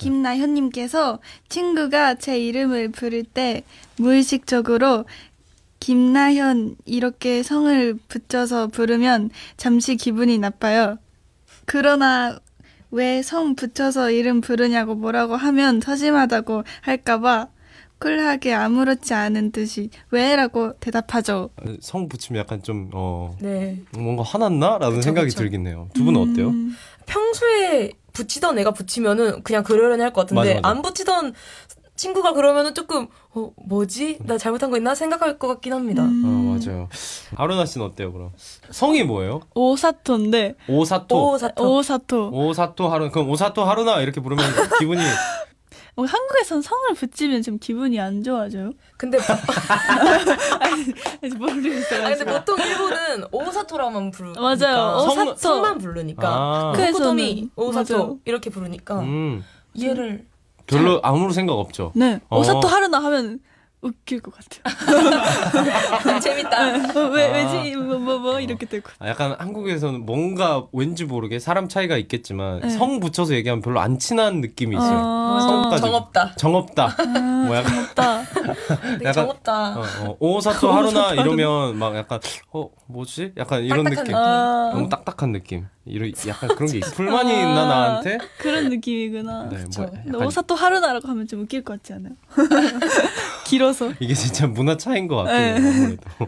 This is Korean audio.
김나현님께서 친구가 제 이름을 부를 때 무의식적으로 김나현 이렇게 성을 붙여서 부르면 잠시 기분이 나빠요. 그러나 왜 성 붙여서 이름 부르냐고 뭐라고 하면 서심하다고 할까봐 쿨하게 아무렇지 않은 듯이 왜라고 대답하죠. 성 붙이면 약간 좀 어, 네. 뭔가 화났나라는 생각이 그쵸. 들긴 해요. 두 분은 음... 어때요? 평소에 붙이던 애가 붙이면은 그냥 그러려니 할 것 같은데 맞아, 맞아. 안 붙이던 친구가 그러면은 조금 어 뭐지 나 잘못한 거 있나 생각할 것 같긴 합니다. 음. 어 맞아요. 아로나 씨는 어때요 그럼? 성이 뭐예요? 오사토인데. 오사토. 오사토. 오사토. 오사토 하루 그럼 오사토 하루나 이렇게 부르면 기분이 어, 한국에선 성을 붙이면 좀 기분이 안 좋아져요? 근데 모르겠어요. 아 근데 보통 일본 오사토라만 부르니까 맞아요. 오사토. 만 부르니까 아. 코코토미 오사토 맞아요. 이렇게 부르니까 음. 이를 별로 아무런 생각 없죠. 네. 어. 오사토 하르나 하면 웃길 것 같아요. 재밌다. 네, 뭐, 왜, 아. 왜지? 뭐, 뭐, 뭐, 이렇게 되고. 아, 약간 한국에서는 뭔가 왠지 모르게 사람 차이가 있겠지만, 네. 성 붙여서 얘기하면 별로 안 친한 느낌이 있 아~ 성까지. 정없다. 정없다. 아~ 뭐 약간. 정없다. 약간 정없다. 어, 어, 오사토 하루나 이러면 막 약간, 어, 뭐지? 약간 이런 느낌. 아~ 너무 딱딱한 느낌. 이런 약간 그런 게 있어. 아. 불만이 있나 나한테? 그런 느낌이구나. 네, 뭐 약간... 오사토 하루나라고 하면 좀 웃길 것 같지 않아요? 길어서. 이게 진짜 문화 차인 것 같아요. 네. 아무래도.